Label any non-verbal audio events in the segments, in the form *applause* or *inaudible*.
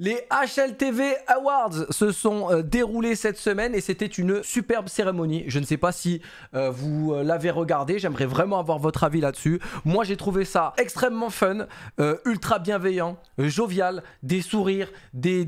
Les HLTV Awards se sont euh, déroulés cette semaine et c'était une superbe cérémonie. Je ne sais pas si euh, vous euh, l'avez regardé, j'aimerais vraiment avoir votre avis là-dessus. Moi j'ai trouvé ça extrêmement fun, ultra bienveillant, jovial, des sourires, des,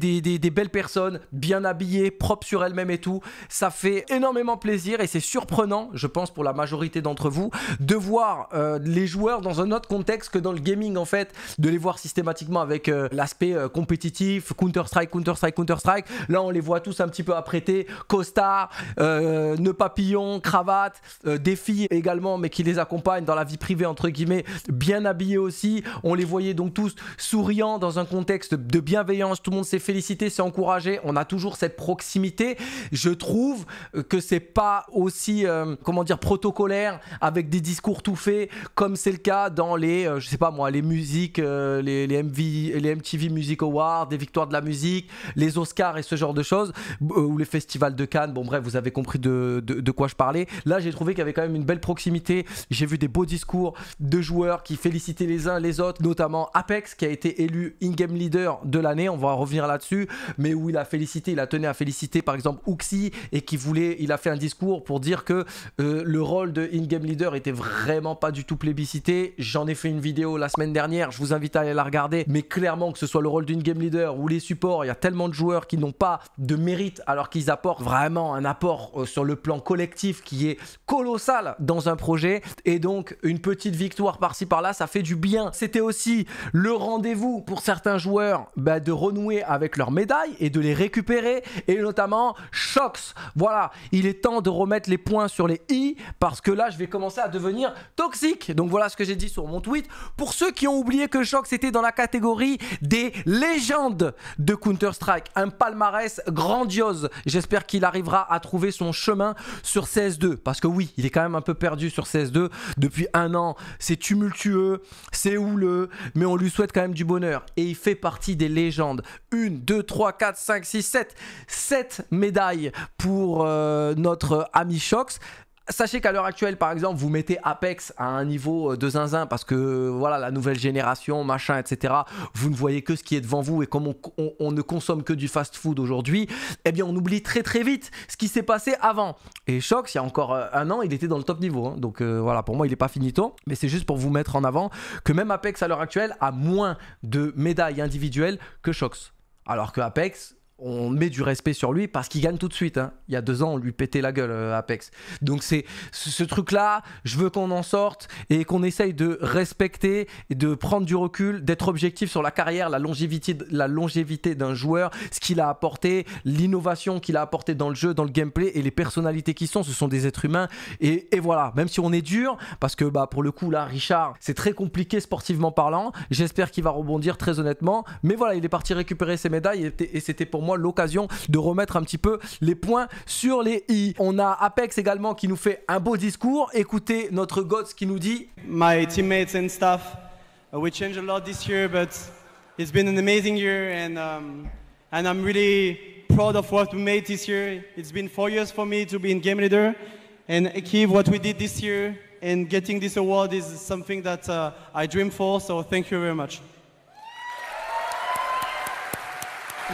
belles personnes, bien habillées, propres sur elles-mêmes et tout. Ça fait énormément plaisir et c'est surprenant, je pense pour la majorité d'entre vous, de voir les joueurs dans un autre contexte que dans le gaming en fait, de les voir systématiquement avec l'aspect compétitif Counter-Strike, Counter-Strike, Counter-Strike. Là, on les voit tous un petit peu apprêtés, costard, euh, nœud papillon, cravate, euh, des filles également, mais qui les accompagnent dans la vie privée, entre guillemets, bien habillés aussi. On les voyait donc tous souriants dans un contexte de bienveillance. Tout le monde s'est félicité, s'est encouragé. On a toujours cette proximité. Je trouve que c'est pas aussi, euh, comment dire, protocolaire avec des discours tout faits comme c'est le cas dans les, euh, je sais pas moi, les musiques, les, les, les MTV Music Awards, des victoire de la musique, les Oscars et ce genre de choses, euh, ou les festivals de Cannes. Bon, bref, vous avez compris de, quoi je parlais. Là, j'ai trouvé qu'il y avait quand même une belle proximité. J'ai vu des beaux discours de joueurs qui félicitaient les uns les autres, notamment Apex qui a été élu in-game leader de l'année. On va revenir là-dessus, mais où il a félicité, il a tenu à féliciter par exemple Ouxi, et qui voulait, il a fait un discours pour dire que euh, le rôle de in-game leader était vraiment pas du tout plébiscité. J'en ai fait une vidéo la semaine dernière, je vous invite à aller la regarder, mais clairement que ce soit le rôle d'une game leader ou les supports, il y a tellement de joueurs qui n'ont pas de mérite alors qu'ils apportent vraiment un apport euh, sur le plan collectif qui est colossal dans un projet. Et donc une petite victoire par-ci par-là, ça fait du bien. C'était aussi le rendez-vous pour certains joueurs bah, de renouer avec leurs médailles et de les récupérer. Et notamment Shox. Voilà, il est temps de remettre les points sur les i parce que là je vais commencer à devenir toxique. Donc voilà ce que j'ai dit sur mon tweet. Pour ceux qui ont oublié que Shox était dans la catégorie des légendes de Counter-Strike. Un palmarès grandiose. J'espère qu'il arrivera à trouver son chemin sur CS2. Parce que oui, il est quand même un peu perdu sur CS2 depuis un an. C'est tumultueux, c'est houleux, mais on lui souhaite quand même du bonheur. Et il fait partie des légendes. 1, 2, 3, 4, 5, 6, 7 7 médailles pour euh, notre ami Shox. Sachez qu'à l'heure actuelle, par exemple, vous mettez Apex à un niveau euh, de zinzin parce que euh, voilà la nouvelle génération, machin, etc. Vous ne voyez que ce qui est devant vous et comme on, ne consomme que du fast-food aujourd'hui, eh bien on oublie très très vite ce qui s'est passé avant. Et Shox, il y a encore euh, un an, il était dans le top niveau. Hein. Donc voilà, pour moi, il n'est pas finito. Mais c'est juste pour vous mettre en avant que même Apex à l'heure actuelle a moins de médailles individuelles que Shox. Alors que Apex, on met du respect sur lui parce qu'il gagne tout de suite. Hein. Il y a deux ans, on lui pétait la gueule euh, Apex. Donc c'est ce truc-là, je veux qu'on en sorte et qu'on essaye de respecter, et de prendre du recul, d'être objectif sur la carrière, la longévité, la longévité d'un joueur, ce qu'il a apporté, l'innovation qu'il a apporté dans le jeu, dans le gameplay et les personnalités qui sont. Ce sont des êtres humains et, voilà. Même si on est dur, parce que bah pour le coup là, Richard, c'est très compliqué sportivement parlant. J'espère qu'il va rebondir très honnêtement, mais voilà, il est parti récupérer ses médailles et, et c'était pour moi l'occasion de remettre un petit peu les points sur les i. On a Apex également qui nous fait un beau discours. Écoutez notre Gotz qui nous dit My teammates and staff, uh, we changed a lot this year, but it's been an amazing year and, um, and I'm really proud of what we made this year. It's been four years for me to be in game leader and achieve what we did this year and getting this award is something that uh, I dream for, so thank you very much.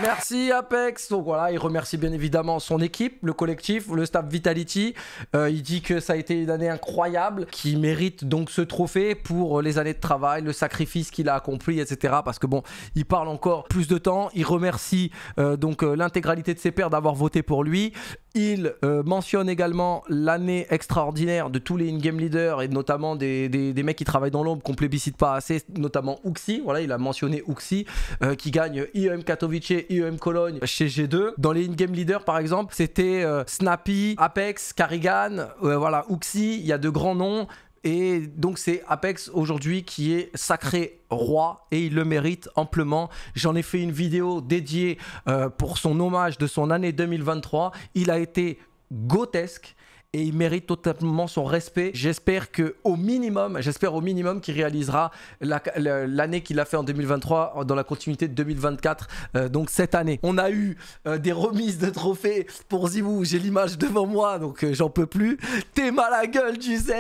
Merci Apex. Donc voilà, il remercie bien évidemment son équipe, le collectif, le staff Vitality. Euh, il dit que ça a été une année incroyable, qui mérite donc ce trophée pour les années de travail, le sacrifice qu'il a accompli, etc. Parce que bon, il parle encore plus de temps. Il remercie euh, donc euh, l'intégralité de ses pairs d'avoir voté pour lui il euh, mentionne également l'année extraordinaire de tous les in-game leaders et notamment des, des, mecs qui travaillent dans l'ombre qu'on plébiscite pas assez, notamment Ouxi, Voilà, il a mentionné Uxi euh, qui gagne IEM Katowice, IEM Cologne chez G2. Dans les in-game leaders, par exemple, c'était euh, Snappy, Apex, Carrigan, voilà, Uxi. Il y a de grands noms, et donc c'est Apex aujourd'hui qui est sacré roi et il le mérite amplement. J'en ai fait une vidéo dédiée euh, pour son hommage de son année 2023. Il a été grotesque et il mérite totalement son respect. J'espère que au minimum, j'espère au minimum qu'il réalisera l'année qu'il a fait en 2023 dans la continuité de 2024. Euh, donc cette année, on a eu euh, des remises de trophées pour Zibou. J'ai l'image devant moi, donc euh, j'en peux plus. T'es mal à gueule du Z.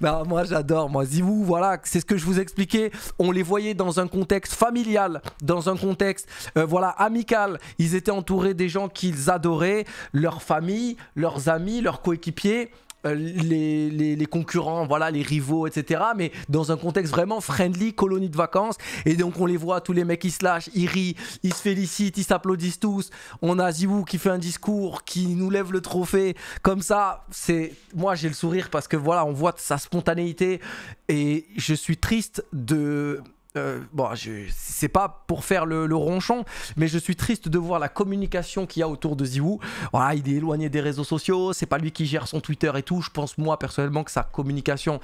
Bah moi j'adore, moi Zibou. Voilà, c'est ce que je vous expliquais. On les voyait dans un contexte familial, dans un contexte voilà amical. Ils étaient entourés des gens qu'ils adoraient, leur famille, leurs amis, leurs coéquipiers euh, les, concurrents, voilà, les rivaux, etc. Mais dans un contexte vraiment friendly, colonie de vacances. Et donc on les voit, tous les mecs ils se lâchent, ils rient, ils se félicitent, ils s'applaudissent tous. On a Zibou qui fait un discours, qui nous lève le trophée. Comme ça, c'est moi j'ai le sourire parce que voilà, on voit sa spontanéité. Et je suis triste de euh, bon, c'est pas pour faire le, ronchon, mais je suis triste de voir la communication qu'il y a autour de Ziwu. Voilà, il est éloigné des réseaux sociaux, c'est pas lui qui gère son Twitter et tout. Je pense moi personnellement que sa communication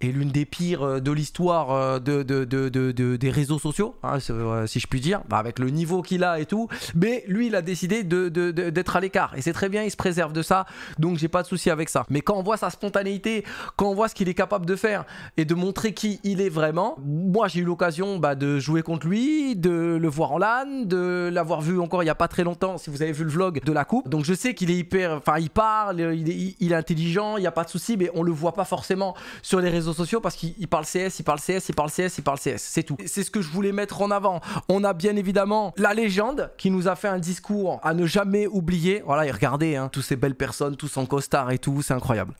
est l'une des pires euh, de l'histoire euh, de, des réseaux sociaux, hein, euh, si je puis dire, bah, avec le niveau qu'il a et tout. Mais lui, il a décidé d'être à l'écart et c'est très bien, il se préserve de ça, donc j'ai pas de souci avec ça. Mais quand on voit sa spontanéité, quand on voit ce qu'il est capable de faire et de montrer qui il est vraiment, moi j'ai eu l'occasion bah, de jouer contre lui, de le voir en LAN, de l'avoir vu encore il n'y a pas très longtemps, si vous avez vu le vlog de la coupe. Donc je sais qu'il est hyper, enfin il parle, il est, intelligent, il n'y a pas de souci, mais on le voit pas forcément sur les réseaux sociaux parce qu'il parle CS, il parle CS, il parle CS, il parle CS, c'est tout. C'est ce que je voulais mettre en avant. On a bien évidemment la légende qui nous a fait un discours à ne jamais oublier. Voilà, et regardez, hein, toutes ces belles personnes, tous en costard et tout, c'est incroyable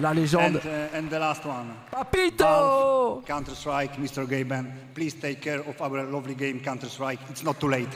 la légende. And, uh, Papito! Counter Strike, Mr. Gaben, please take care of our lovely game Counter Strike. It's not too late.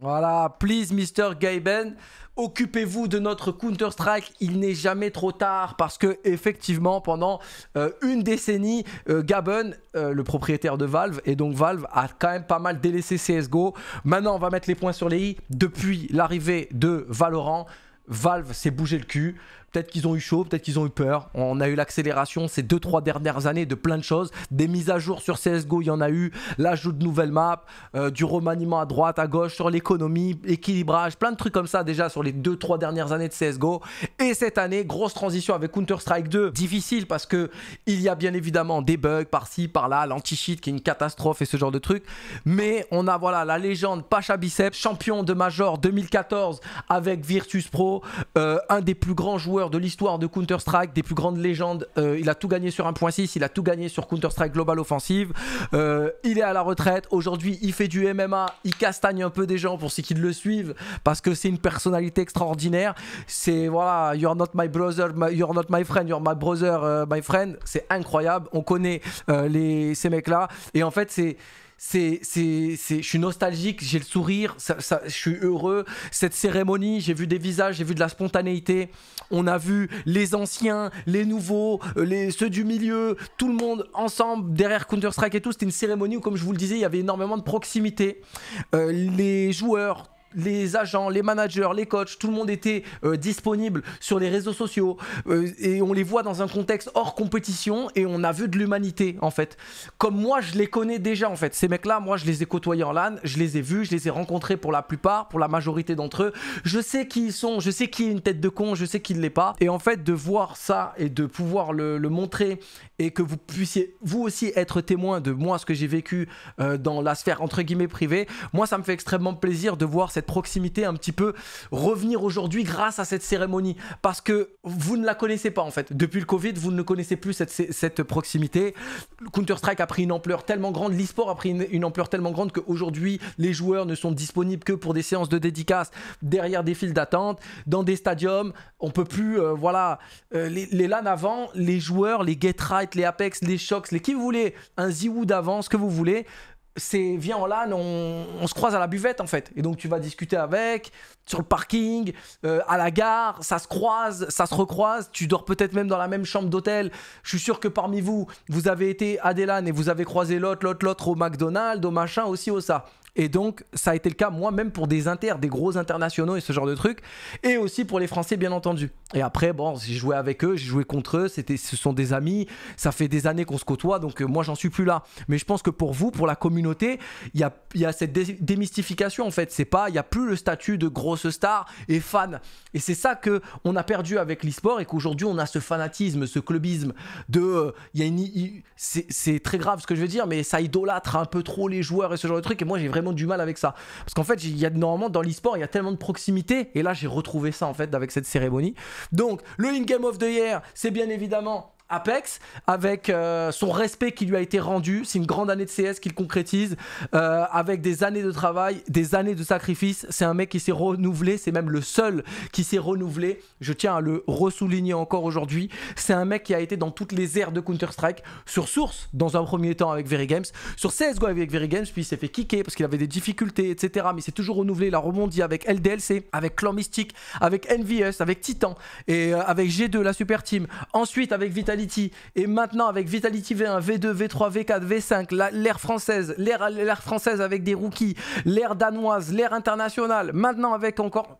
Voilà, please, Mr. Gaben, occupez-vous de notre Counter-Strike. Il n'est jamais trop tard parce que, effectivement, pendant euh, une décennie, euh, Gaben, euh, le propriétaire de Valve, et donc Valve a quand même pas mal délaissé CSGO. Maintenant, on va mettre les points sur les i. Depuis l'arrivée de Valorant, Valve s'est bougé le cul. Peut-être qu'ils ont eu chaud, peut-être qu'ils ont eu peur. On a eu l'accélération ces 2-3 dernières années de plein de choses. Des mises à jour sur CSGO, il y en a eu. L'ajout de nouvelles maps, euh, du remaniement à droite, à gauche, sur l'économie, équilibrage, plein de trucs comme ça déjà sur les 2-3 dernières années de CSGO. Et cette année, grosse transition avec Counter-Strike 2. Difficile parce que il y a bien évidemment des bugs par-ci, par-là, l'anti-cheat qui est une catastrophe et ce genre de trucs. Mais on a voilà la légende Pacha Bicep, champion de Major 2014 avec Virtus Pro, euh, un des plus grands joueurs de l'histoire de Counter-Strike, des plus grandes légendes. Euh, il a tout gagné sur 1.6, il a tout gagné sur Counter-Strike Global Offensive. Euh, il est à la retraite. Aujourd'hui, il fait du MMA. Il castagne un peu des gens pour ceux qui le suivent parce que c'est une personnalité extraordinaire. C'est voilà, you're not my brother, you're not my friend, you're my brother, euh, my friend. C'est incroyable. On connaît ces mecs-là. Et en fait, c'est c'est, c'est, je suis nostalgique, j'ai le sourire, ça, je suis heureux. Cette cérémonie, j'ai vu des visages, j'ai vu de la spontanéité. On a vu les anciens, les nouveaux, euh, les, ceux du milieu, tout le monde ensemble derrière Counter-Strike et tout. C'était une cérémonie où, comme je vous le disais, il y avait énormément de proximité. Euh, les joueurs, les agents, les managers, les coachs, tout le monde était euh, disponible sur les réseaux sociaux euh, et on les voit dans un contexte hors compétition et on a vu de l'humanité en fait. Comme moi, je les connais déjà en fait. Ces mecs-là, moi, je les ai côtoyés en LAN, je les ai vus, je les ai rencontrés pour la plupart, pour la majorité d'entre eux. Je sais qui ils sont, je sais qui est une tête de con, je sais qui ne l'est pas. Et en fait, de voir ça et de pouvoir le, montrer et que vous puissiez vous aussi être témoin de moi, ce que j'ai vécu euh, dans la sphère entre guillemets privée, moi, ça me fait extrêmement plaisir de voir cette proximité un petit peu revenir aujourd'hui grâce à cette cérémonie. Parce que vous ne la connaissez pas en fait. Depuis le Covid, vous ne connaissez plus cette, cette proximité. Counter-Strike a pris une ampleur tellement grande, l'eSport a pris une, ampleur tellement grande qu'aujourd'hui, les joueurs ne sont disponibles que pour des séances de dédicaces derrière des files d'attente, dans des stadiums. On peut plus, euh, voilà, euh, les, les avant, les joueurs, les Get Right, les Apex, les Shocks, les qui vous voulez, un Ziwoo d'avance ce que vous voulez, c'est viens en LAN, on, se croise à la buvette en fait. Et donc tu vas discuter avec, sur le parking, euh, à la gare, ça se croise, ça se recroise, tu dors peut-être même dans la même chambre d'hôtel. Je suis sûr que parmi vous, vous avez été à des et vous avez croisé l'autre, l'autre, l'autre au McDonald's, au machin, aussi au ça. Et donc, ça a été le cas moi-même pour des inter des gros internationaux et ce genre de trucs. Et aussi pour les Français, bien entendu. Et après, bon, j'ai joué avec eux, j'ai joué contre eux. C'était, ce sont des amis. Ça fait des années qu'on se côtoie. Donc, euh, moi, j'en suis plus là. Mais je pense que pour vous, pour la communauté, il y a, y a, cette démystification en fait. C'est pas, il y a plus le statut de grosse star et fan. Et c'est ça que on a perdu avec l'e-sport et qu'aujourd'hui, on a ce fanatisme, ce clubisme de, euh, c'est très grave ce que je veux dire, mais ça idolâtre un peu trop les joueurs et ce genre de trucs. Et moi, j'ai vraiment du mal avec ça. Parce qu'en fait, il y a normalement dans l'e-sport, il y a tellement de proximité. Et là, j'ai retrouvé ça en fait avec cette cérémonie. Donc, le in-game of the year, c'est bien évidemment Apex, avec euh, son respect qui lui a été rendu. C'est une grande année de CS qu'il concrétise, euh, avec des années de travail, des années de sacrifice. C'est un mec qui s'est renouvelé, c'est même le seul qui s'est renouvelé. Je tiens à le ressouligner encore aujourd'hui. C'est un mec qui a été dans toutes les aires de Counter-Strike, sur Source dans un premier temps avec Very Games, sur CSGO avec Very Games, puis il s'est fait kicker parce qu'il avait des difficultés, etc. Mais c'est toujours renouvelé, il a rebondi avec LDLC, avec Clan Mystique, avec NVS, avec Titan, et euh, avec G2, la Super Team. Ensuite avec Vitality et maintenant avec Vitality V1, V2, V3, V4, V5, l'ère française, l'ère française avec des rookies, l'ère danoise, l'ère internationale, maintenant avec encore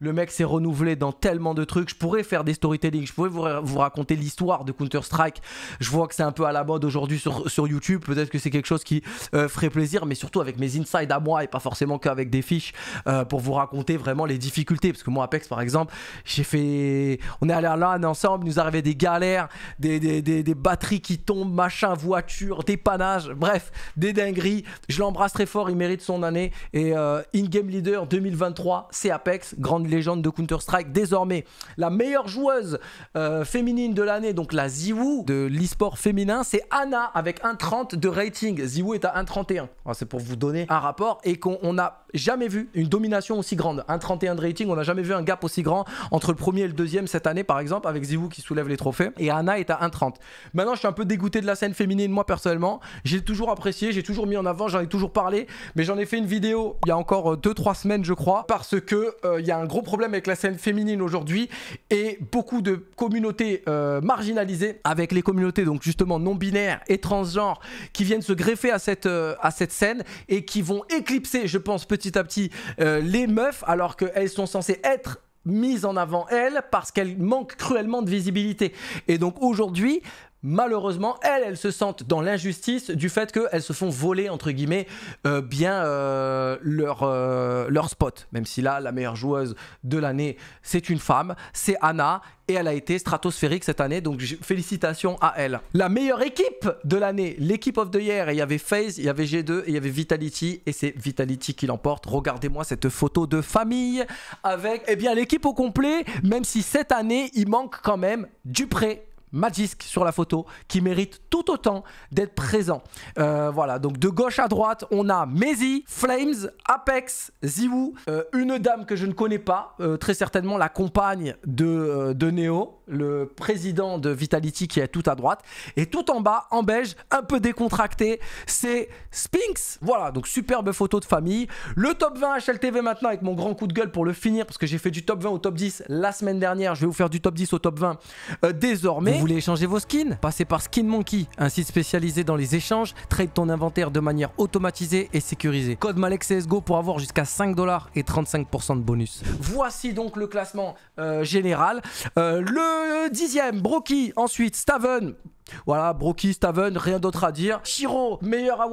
le mec s'est renouvelé dans tellement de trucs. Je pourrais faire des storytelling, je pourrais vous, raconter l'histoire de Counter-Strike. Je vois que c'est un peu à la mode aujourd'hui sur, YouTube. Peut-être que c'est quelque chose qui euh, ferait plaisir, mais surtout avec mes insides à moi et pas forcément qu'avec des fiches euh, pour vous raconter vraiment les difficultés. Parce que moi, Apex, par exemple, j'ai fait. On est allé à LAN ensemble, nous arrivait des galères, des, batteries qui tombent, machin, voiture, dépannage, bref, des dingueries. Je l'embrasse très fort, il mérite son année. Et euh, in-game leader 2023, c'est Apex, grande légende de Counter-Strike, désormais la meilleure joueuse euh, féminine de l'année, donc la Ziwu de l'e-sport féminin, c'est Anna avec 1,30 de rating. Ziwu est à 1,31. Ah, c'est pour vous donner un rapport et qu'on a jamais vu une domination aussi grande. un 31 de rating, on n'a jamais vu un gap aussi grand entre le premier et le deuxième cette année, par exemple, avec Ziwu qui soulève les trophées. Et Anna est à 1,30. Maintenant, je suis un peu dégoûté de la scène féminine, moi personnellement. J'ai toujours apprécié, j'ai toujours mis en avant, j'en ai toujours parlé, mais j'en ai fait une vidéo il y a encore 2-3 euh, semaines, je crois, parce que euh, il y a un gros problème avec la scène féminine aujourd'hui et beaucoup de communautés euh, marginalisées avec les communautés, donc justement non binaires et transgenres, qui viennent se greffer à cette, à cette scène et qui vont éclipser, je pense, petit petit à petit euh, les meufs alors qu'elles sont censées être mises en avant elles parce qu'elles manquent cruellement de visibilité. Et donc aujourd'hui, malheureusement, elles, elles se sentent dans l'injustice du fait qu'elles se font voler, entre guillemets, euh, bien euh, leur, euh, leur, spot. Même si là, la meilleure joueuse de l'année, c'est une femme, c'est Anna, et elle a été stratosphérique cette année, donc félicitations à elle. La meilleure équipe de l'année, l'équipe of the year, il y avait FaZe, il y avait G2, il y avait Vitality, et c'est Vitality qui l'emporte. Regardez-moi cette photo de famille avec, eh bien, l'équipe au complet, même si cette année, il manque quand même Dupré Magisk sur la photo qui mérite tout autant d'être présent. Euh, voilà, donc de gauche à droite, on a Maisy, Flames, Apex, Ziwu, euh, une dame que je ne connais pas, euh, très certainement la compagne de, de Neo, le président de Vitality qui est tout à droite. Et tout en bas, en beige, un peu décontracté, c'est Sphinx. Voilà, donc superbe photo de famille. Le top 20 HLTV maintenant avec mon grand coup de gueule pour le finir parce que j'ai fait du top 20 au top 10 la semaine dernière. Je vais vous faire du top 10 au top 20 désormais. Vous voulez échanger vos skins Passez par Skin Monkey, un site spécialisé dans les échanges, trade ton inventaire de manière automatisée et sécurisée. Code MalexCSGO pour avoir jusqu'à 5 dollars et 35% de bonus. Voici donc le classement euh, général. Euh, le dixième, Brocky, ensuite Staven, voilà, Broky, Staven, rien d'autre à dire. Shiro, meilleur à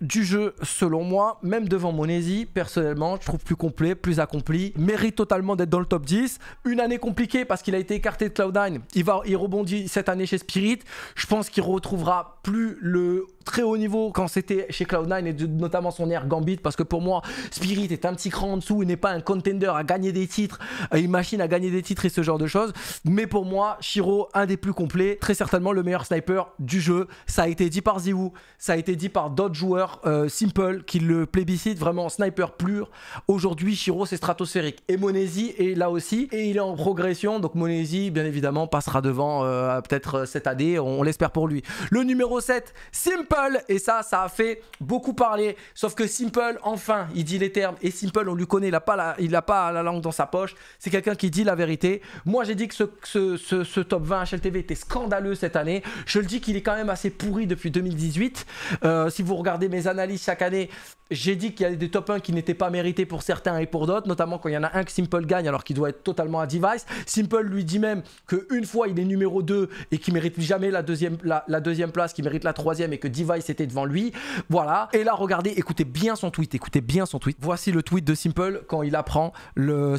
du jeu selon moi, même devant Monesi, personnellement, je trouve plus complet, plus accompli, mérite totalement d'être dans le top 10. Une année compliquée parce qu'il a été écarté de Cloud9, il, va, il rebondit cette année chez Spirit, je pense qu'il retrouvera plus le très haut niveau quand c'était chez Cloud9 et notamment son air Gambit parce que pour moi Spirit est un petit cran en dessous il n'est pas un contender à gagner des titres, euh, une machine à gagner des titres et ce genre de choses. Mais pour moi, Shiro, un des plus complets, très certainement le meilleur sniper du jeu. Ça a été dit par Ziwu, ça a été dit par d'autres joueurs euh, simple qui le plébiscite vraiment sniper pur. Aujourd'hui, Shiro c'est stratosphérique et Monesi est là aussi et il est en progression. Donc Monesi, bien évidemment, passera devant euh, peut-être cette année, on, on l'espère pour lui. Le numéro 7, Simple et ça, ça a fait beaucoup parler. Sauf que Simple, enfin, il dit les termes et Simple, on lui connaît, il n'a pas, la, il a pas la langue dans sa poche. C'est quelqu'un qui dit la vérité. Moi, j'ai dit que ce, ce, top 20 HLTV était scandaleux cette année. Je le dis qu'il est quand même assez pourri depuis 2018. Euh, si vous regardez mes analyses chaque année, j'ai dit qu'il y a des top 1 qui n'étaient pas mérités pour certains et pour d'autres, notamment quand il y en a un que Simple gagne alors qu'il doit être totalement à device. Simple lui dit même qu'une fois il est numéro 2 et qu'il mérite jamais la deuxième, la, deuxième place, qu'il mérite la troisième et que device était devant lui. Voilà. Et là, regardez, écoutez bien son tweet, écoutez bien son tweet. Voici le tweet de Simple quand il apprend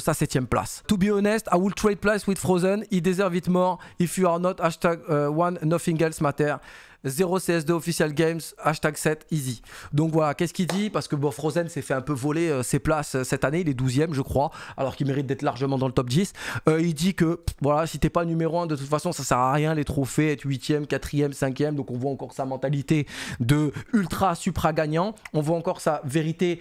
sa septième place. To be honest, I will trade place with Frozen. He deserves it more. If you are not, hashtag euh, one, nothing else matters. » 0 CS2 Official Games, hashtag 7, easy. Donc voilà, qu'est-ce qu'il dit Parce que Frozen s'est fait un peu voler euh, ses places euh, cette année, il est 12ème je crois, alors qu'il mérite d'être largement dans le top 10. Euh, il dit que voilà, si t'es pas numéro 1, de toute façon ça sert à rien les trophées, être 8 e 4ème, 5ème, donc on voit encore sa mentalité de ultra supra gagnant, on voit encore sa vérité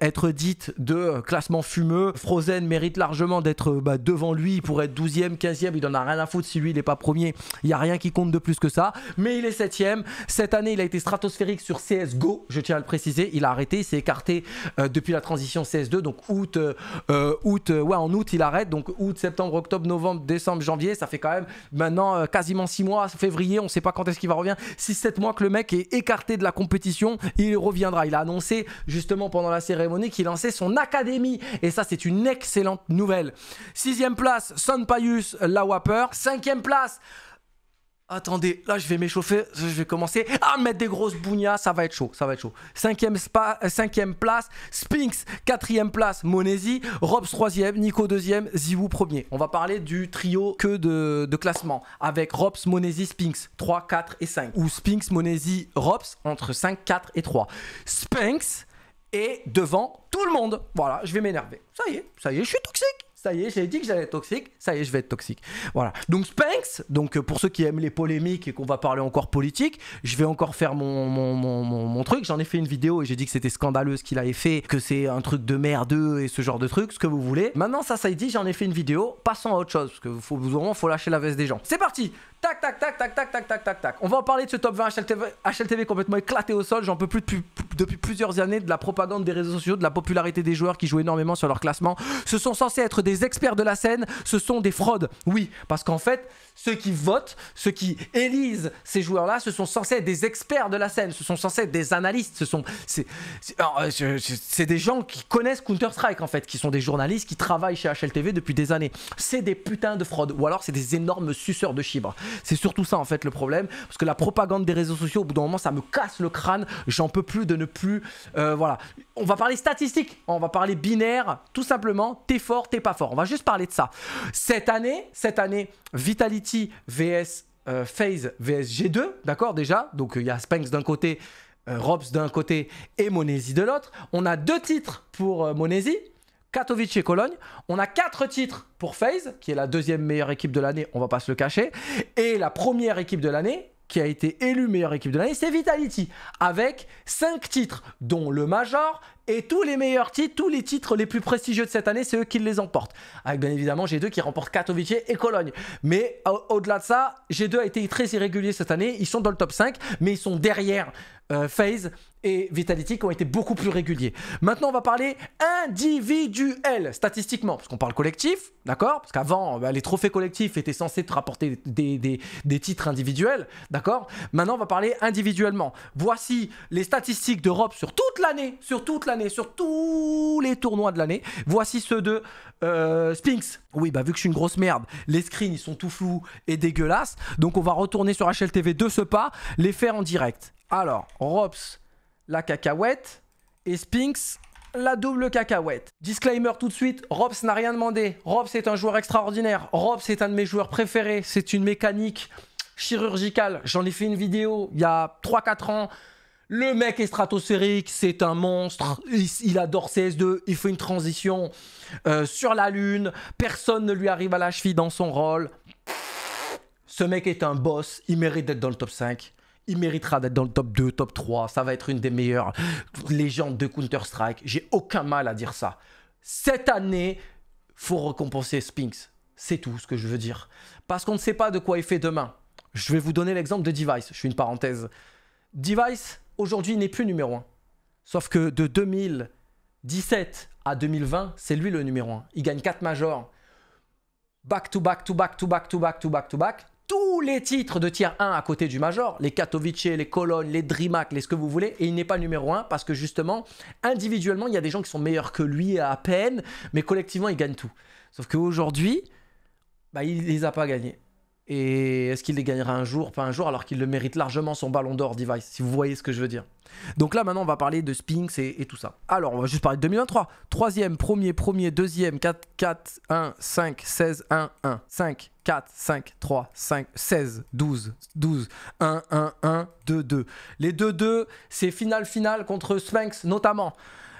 être dite de classement fumeux. Frozen mérite largement d'être bah, devant lui il pourrait être 12ème, 15ème, il en a rien à foutre si lui il est pas premier, il y a rien qui compte de plus que ça. Mais il est 7 Cette année, il a été stratosphérique sur CSGO, je tiens à le préciser. Il a arrêté, il s'est écarté euh, depuis la transition CS2, donc août, euh, euh, août ouais, en août, il arrête. Donc août, septembre, octobre, novembre, décembre, janvier, ça fait quand même maintenant quasiment 6 mois, février, on ne sait pas quand est-ce qu'il va revenir. 6-7 mois que le mec est écarté de la compétition, il reviendra. Il a annoncé justement pendant la cérémonie qu'il lançait son académie, et ça, c'est une excellente nouvelle. Sixième place, Son Payus, la Wapper. Cinquième place, Attendez, là je vais m'échauffer, je vais commencer à mettre des grosses bougnas, ça va être chaud, ça va être chaud. Cinquième, spa, euh, place, Sphinx, quatrième place, Monesi, Robs troisième, Nico deuxième, Zivou premier. On va parler du trio que de, classement avec Robs, Monesi, Sphinx, 3, 4 et 5. Ou Sphinx, Monesi, Robs entre 5, 4 et 3. Sphinx est devant tout le monde. Voilà, je vais m'énerver. Ça y est, ça y est, je suis toxique ça y est, j'ai dit que j'allais être toxique, ça y est, je vais être toxique. Voilà. Donc Spanx, donc euh, pour ceux qui aiment les polémiques et qu'on va parler encore politique, je vais encore faire mon, mon, mon, truc. J'en ai fait une vidéo et j'ai dit que c'était scandaleux ce qu'il avait fait, que c'est un truc de merde et ce genre de truc, ce que vous voulez. Maintenant, ça, ça y est dit, j'en ai fait une vidéo. Passons à autre chose, parce que vous vous il faut lâcher la veste des gens. C'est parti Tac, tac, tac, tac, tac, tac, tac, tac, On va en parler de ce top 20 HLTV, complètement éclaté au sol. J'en peux plus depuis, plusieurs années de la propagande des réseaux sociaux, de la popularité des joueurs qui jouent énormément sur leur classement. Ce sont censés être des experts de la scène, ce sont des fraudes. Oui, parce qu'en fait, ceux qui votent, ceux qui élisent ces joueurs-là, ce sont censés être des experts de la scène, ce sont censés être des analystes, ce sont. C'est euh, des gens qui connaissent Counter-Strike en fait, qui sont des journalistes qui travaillent chez HLTV depuis des années. C'est des putains de fraudes, ou alors c'est des énormes suceurs de chibre. C'est surtout ça en fait le problème, parce que la propagande des réseaux sociaux, au bout d'un moment, ça me casse le crâne. J'en peux plus de ne plus. Euh, voilà. On va parler statistiques, on va parler binaire, tout simplement. T'es fort, t'es pas fort. On va juste parler de ça. Cette année, cette année, Vitality vs Phase euh, vs G2, d'accord déjà. Donc il y a Spanks d'un côté. Euh, Robs d'un côté et Monesi de l'autre. On a deux titres pour Monesi, Katowice et Cologne. On a quatre titres pour FaZe, qui est la deuxième meilleure équipe de l'année, on va pas se le cacher. Et la première équipe de l'année, qui a été élue meilleure équipe de l'année, c'est Vitality, avec 5 titres, dont le Major et tous les meilleurs titres, tous les titres les plus prestigieux de cette année, c'est eux qui les emportent. Avec bien évidemment G2 qui remporte Katowice et Cologne. Mais au-delà de ça, G2 a été très irrégulier cette année, ils sont dans le top 5, mais ils sont derrière euh, Phase et Vitality qui ont été beaucoup plus réguliers. Maintenant, on va parler individuel, statistiquement, parce qu'on parle collectif, d'accord Parce qu'avant, bah, les trophées collectifs étaient censés te rapporter des, titres individuels, d'accord Maintenant, on va parler individuellement. Voici les statistiques d'Europe sur toute l'année, sur toute l'année, sur tous les tournois de l'année. Voici ceux de euh, Sphinx. Oui, bah vu que je suis une grosse merde, les screens, ils sont tout flous et dégueulasses. Donc, on va retourner sur HLTV de ce pas, les faire en direct. Alors, Robs, la cacahuète. Et Spinks, la double cacahuète. Disclaimer tout de suite, Robs n'a rien demandé. Robs est un joueur extraordinaire. Robs est un de mes joueurs préférés. C'est une mécanique chirurgicale. J'en ai fait une vidéo il y a 3-4 ans. Le mec est stratosphérique, c'est un monstre, il, adore CS2, il fait une transition euh, sur la lune, personne ne lui arrive à la cheville dans son rôle. Ce mec est un boss, il mérite d'être dans le top 5 il méritera d'être dans le top 2, top 3. Ça va être une des meilleures légendes de Counter-Strike. J'ai aucun mal à dire ça. Cette année, faut récompenser Spinks. C'est tout ce que je veux dire. Parce qu'on ne sait pas de quoi il fait demain. Je vais vous donner l'exemple de Device. Je fais une parenthèse. Device, aujourd'hui, n'est plus numéro 1. Sauf que de 2017 à 2020, c'est lui le numéro 1. Il gagne 4 majors. Back to back to back to back to back to back to back tous les titres de tiers 1 à côté du Major, les Katowice, les Cologne, les Drimac, les ce que vous voulez, et il n'est pas numéro 1 parce que justement, individuellement, il y a des gens qui sont meilleurs que lui à peine, mais collectivement, il gagne tout. Sauf qu'aujourd'hui, bah, il ne les a pas gagnés. Et est-ce qu'il les gagnera un jour Pas un jour, alors qu'il le mérite largement son ballon d'or, Device, si vous voyez ce que je veux dire. Donc là, maintenant, on va parler de Spinks et, tout ça. Alors, on va juste parler de 2023. Troisième, premier, premier, deuxième, 4, 4, 1, 5, 16, 1, 1, 5, 4, 5, 3, 5, 16, 12, 12, 1, 1, 1, 2, 2. Les 2, 2, c'est finale, finale contre Sphinx notamment.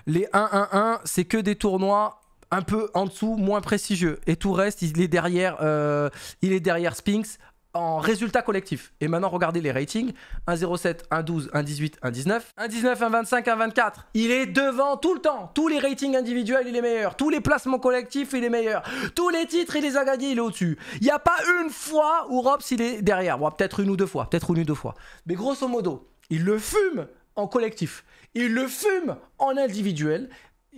Les 1, 1, 1, c'est que des tournois un peu en dessous, moins prestigieux. Et tout reste, il est derrière, euh, il est derrière Spinks en résultat collectif. Et maintenant, regardez les ratings. 1,07, 1,12, 1,18, 1,19. 1,19, 1,25, 1,24. Il est devant tout le temps. Tous les ratings individuels, il est meilleur. Tous les placements collectifs, il est meilleur. Tous les titres, il les a gagnés, il est au-dessus. Il n'y a pas une fois où Robs, il est derrière. Bon, peut-être une ou deux fois. Peut-être une ou deux fois. Mais grosso modo, il le fume en collectif. Il le fume en individuel,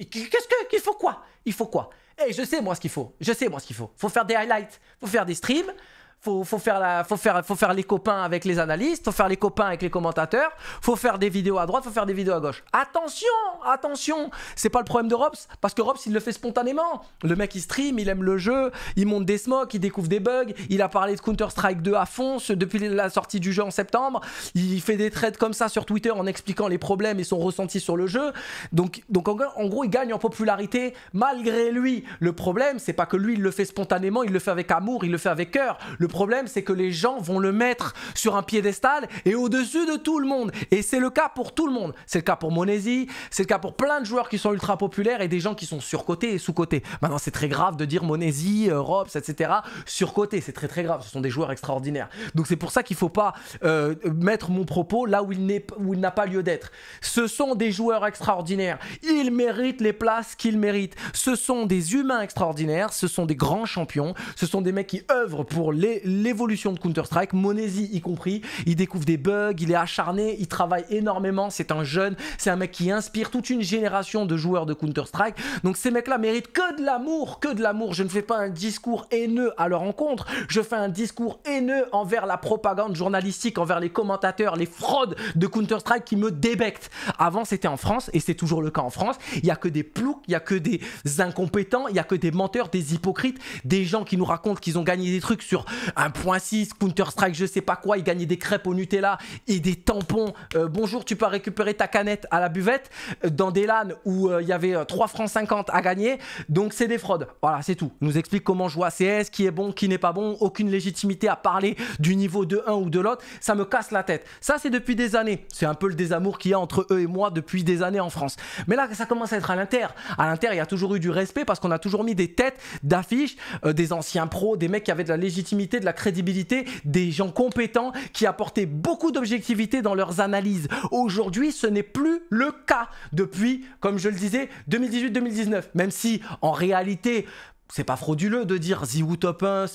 Qu'est-ce que qu'il faut quoi Il faut quoi Eh, je sais moi ce qu'il faut. Je sais moi ce qu'il faut. Faut faire des highlights, faut faire des streams, faut, faut, faire faut, faire, faut faire les copains avec les analystes, faut faire les copains avec les commentateurs, faut faire des vidéos à droite, faut faire des vidéos à gauche. Attention, attention, c'est pas le problème de Robs, parce que Robs il le fait spontanément. Le mec il stream, il aime le jeu, il monte des smokes, il découvre des bugs, il a parlé de Counter-Strike 2 à fond depuis la sortie du jeu en septembre, il fait des trades comme ça sur Twitter en expliquant les problèmes et son ressenti sur le jeu. Donc, donc en, gros, il gagne en popularité malgré lui. Le problème, c'est pas que lui il le fait spontanément, il le fait avec amour, il le fait avec cœur. Le le problème, c'est que les gens vont le mettre sur un piédestal et au-dessus de tout le monde. Et c'est le cas pour tout le monde. C'est le cas pour Monesi, c'est le cas pour plein de joueurs qui sont ultra populaires et des gens qui sont surcotés et sous-cotés. Maintenant, c'est très grave de dire Monesi, Robs, etc. Surcotés, c'est très très grave. Ce sont des joueurs extraordinaires. Donc c'est pour ça qu'il ne faut pas euh, mettre mon propos là où il n'a pas lieu d'être. Ce sont des joueurs extraordinaires. Ils méritent les places qu'ils méritent. Ce sont des humains extraordinaires. Ce sont des grands champions. Ce sont des mecs qui œuvrent pour les l'évolution de Counter-Strike, Monesi y compris. Il découvre des bugs, il est acharné, il travaille énormément, c'est un jeune, c'est un mec qui inspire toute une génération de joueurs de Counter-Strike. Donc ces mecs-là méritent que de l'amour, que de l'amour. Je ne fais pas un discours haineux à leur encontre, je fais un discours haineux envers la propagande journalistique, envers les commentateurs, les fraudes de Counter-Strike qui me débectent. Avant c'était en France, et c'est toujours le cas en France, il n'y a que des ploucs, il n'y a que des incompétents, il n'y a que des menteurs, des hypocrites, des gens qui nous racontent qu'ils ont gagné des trucs sur 1.6, Counter-Strike, je sais pas quoi, il gagnait des crêpes au Nutella et des tampons. Euh, bonjour, tu peux récupérer ta canette à la buvette euh, dans des LAN où euh, il y avait 3 francs 50 à gagner. Donc c'est des fraudes. Voilà, c'est tout. Nous explique comment jouer à CS, qui est bon, qui n'est pas bon, aucune légitimité à parler du niveau de un ou de l'autre. Ça me casse la tête. Ça, c'est depuis des années. C'est un peu le désamour qu'il y a entre eux et moi depuis des années en France. Mais là, ça commence à être à l'Inter. À l'Inter, il y a toujours eu du respect parce qu'on a toujours mis des têtes d'affiches, des anciens pros, des mecs qui avaient de la légitimité de la crédibilité des gens compétents qui apportaient beaucoup d'objectivité dans leurs analyses. Aujourd'hui, ce n'est plus le cas depuis, comme je le disais, 2018-2019. Même si, en réalité, c'est pas frauduleux de dire Ziwoo top 1,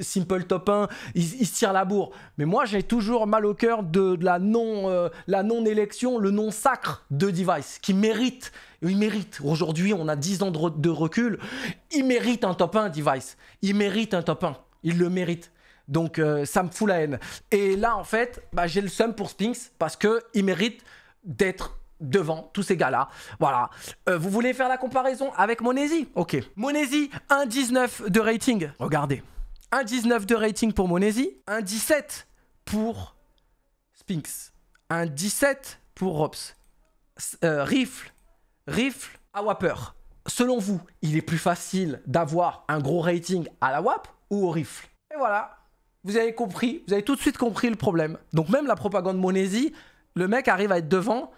Simple top 1, ils, se tirent la bourre. Mais moi, j'ai toujours mal au cœur de, non euh, la non-élection, le non-sacre de Device, qui mérite. Il mérite. Aujourd'hui, on a 10 ans de, de recul. Il mérite un top 1, Device. Il mérite un top 1. Il le mérite. Donc euh, ça me fout la haine. Et là, en fait, bah, j'ai le seum pour Spinks parce qu'il mérite d'être devant tous ces gars-là. Voilà. Euh, vous voulez faire la comparaison avec Monesi Ok. Monesi, 1,19 de rating. Regardez. 1,19 de rating pour Monesi. 1,17 pour Spinks. 1,17 pour Rops. Euh, rifle. Rifle à Wapper. Selon vous, il est plus facile d'avoir un gros rating à la WAP ou au rifle. Et voilà, vous avez compris, vous avez tout de suite compris le problème. Donc même la propagande monésie, le mec arrive à être devant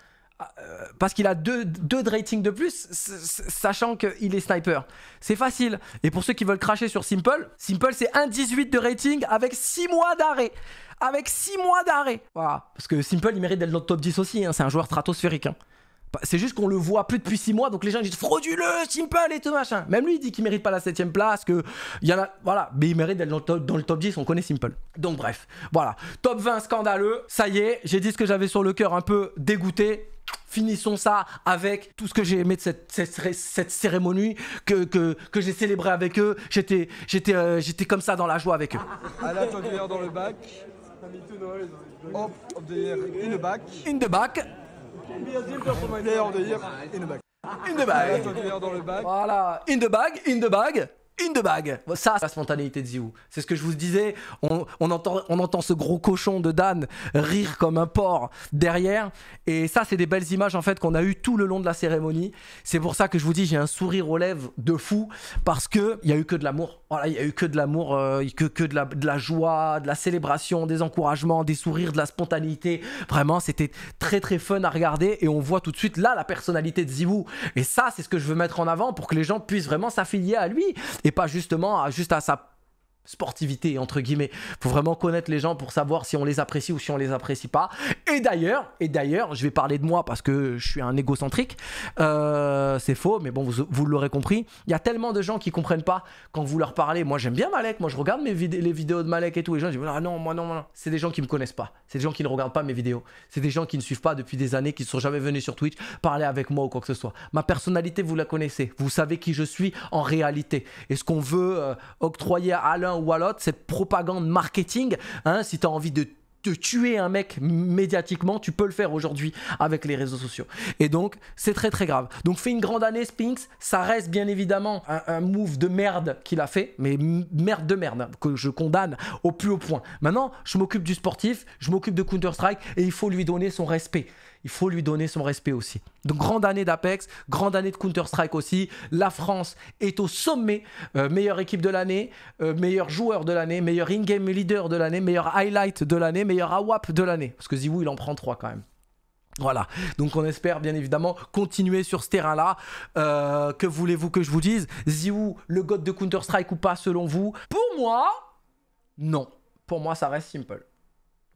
euh, parce qu'il a deux, deux de rating de plus, sachant qu'il est sniper. C'est facile. Et pour ceux qui veulent cracher sur Simple, Simple c'est 18 de rating avec 6 mois d'arrêt. Avec 6 mois d'arrêt. Voilà. Parce que Simple, il mérite d'être dans le top 10 aussi. Hein. C'est un joueur stratosphérique. Hein. Bah, c'est juste qu'on le voit plus depuis 6 mois, donc les gens disent frauduleux, simple et tout machin. Même lui, il dit qu'il mérite pas la 7ème place, que il y en a. Voilà, mais il mérite d'être dans, le top 10, on connaît simple. Donc bref, voilà. Top 20 scandaleux, ça y est, j'ai dit ce que j'avais sur le cœur un peu dégoûté. Finissons ça avec tout ce que j'ai aimé de cette, cette, cérémonie que, que, que j'ai célébré avec eux. J'étais euh, j'étais comme ça dans la joie avec eux. À la dans le bac. In the bac. bac Bière de hier, in the bag. In the bag. Dans le bag. Voilà, in the bag, in the bag une de bague. Ça, c'est la spontanéité de Ziou. C'est ce que je vous disais. On, entend, on entend ce gros cochon de Dan rire comme un porc derrière. Et ça, c'est des belles images en fait qu'on a eues tout le long de la cérémonie. C'est pour ça que je vous dis, j'ai un sourire aux lèvres de fou parce que il a eu que de l'amour. il n'y a eu que de l'amour, euh, que, que de la, joie, de la célébration, des encouragements, des sourires, de la spontanéité. Vraiment, c'était très très fun à regarder et on voit tout de suite là la personnalité de Ziou. Et ça, c'est ce que je veux mettre en avant pour que les gens puissent vraiment s'affilier à lui et pas justement juste à sa sportivité, entre guillemets. faut vraiment connaître les gens pour savoir si on les apprécie ou si on les apprécie pas. Et d'ailleurs, et d'ailleurs, je vais parler de moi parce que je suis un égocentrique. Euh, c'est faux, mais bon, vous, l'aurez compris. Il y a tellement de gens qui comprennent pas quand vous leur parlez. Moi, j'aime bien Malek. Moi, je regarde mes les vidéos de Malek et tout. Les gens disent Ah non, moi, non, C'est des gens qui me connaissent pas. C'est des gens qui ne regardent pas mes vidéos. C'est des gens qui ne suivent pas depuis des années, qui ne sont jamais venus sur Twitch parler avec moi ou quoi que ce soit. Ma personnalité, vous la connaissez. Vous savez qui je suis en réalité. Et ce qu'on veut euh, octroyer à l'un Wallot, cette propagande marketing, hein, si tu as envie de te tuer un mec médiatiquement, tu peux le faire aujourd'hui avec les réseaux sociaux. Et donc, c'est très très grave. Donc, fait une grande année, Spinks. Ça reste bien évidemment un, un move de merde qu'il a fait, mais merde de merde, que je condamne au plus haut point. Maintenant, je m'occupe du sportif, je m'occupe de Counter-Strike et il faut lui donner son respect il faut lui donner son respect aussi. Donc grande année d'Apex, grande année de Counter-Strike aussi. La France est au sommet, euh, meilleure équipe de l'année, euh, meilleur joueur de l'année, meilleur in-game leader de l'année, meilleur highlight de l'année, meilleur AWAP de l'année. Parce que ZywOo, il en prend trois quand même. Voilà, donc on espère bien évidemment continuer sur ce terrain-là. Euh, que voulez-vous que je vous dise ZywOo, le god de Counter-Strike ou pas selon vous Pour moi, non. Pour moi, ça reste simple.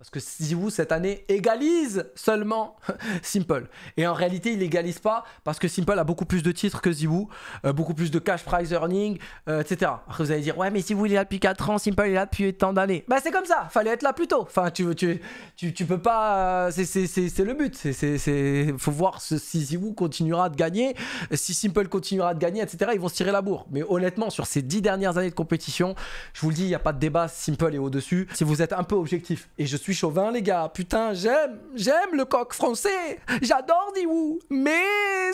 Parce que Ziwoo cette année égalise seulement *laughs* Simple. Et en réalité, il égalise pas parce que Simple a beaucoup plus de titres que Ziwoo, euh, beaucoup plus de cash prize earning, euh, etc. Après, vous allez dire, ouais, mais Ziwoo il est là depuis 4 ans, Simple il est là depuis tant d'années. Bah, c'est comme ça, fallait être là plus tôt. Enfin, tu, tu, tu, tu peux pas. Euh, c'est le but. Il faut voir si Ziwoo continuera de gagner, si Simple continuera de gagner, etc. Ils vont se tirer la bourre. Mais honnêtement, sur ces 10 dernières années de compétition, je vous le dis, il n'y a pas de débat. Simple est au-dessus. Si vous êtes un peu objectif, et je suis chauvin, les gars. Putain, j'aime, j'aime le coq français. J'adore Diou. Mais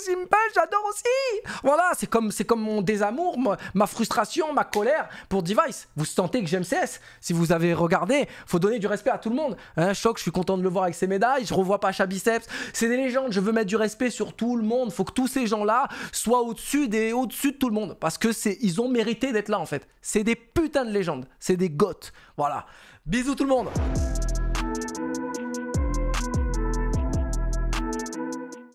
Zimbal, j'adore aussi. Voilà, c'est comme, c'est comme mon désamour, ma, frustration, ma colère pour Device. Vous sentez que j'aime CS. Si vous avez regardé, faut donner du respect à tout le monde. Hein, choc, je suis content de le voir avec ses médailles. Je revois pas Chabiceps C'est des légendes. Je veux mettre du respect sur tout le monde. Faut que tous ces gens-là soient au-dessus des, au-dessus de tout le monde. Parce que c'est, ils ont mérité d'être là, en fait. C'est des putains de légendes. C'est des goths. Voilà. Bisous tout le monde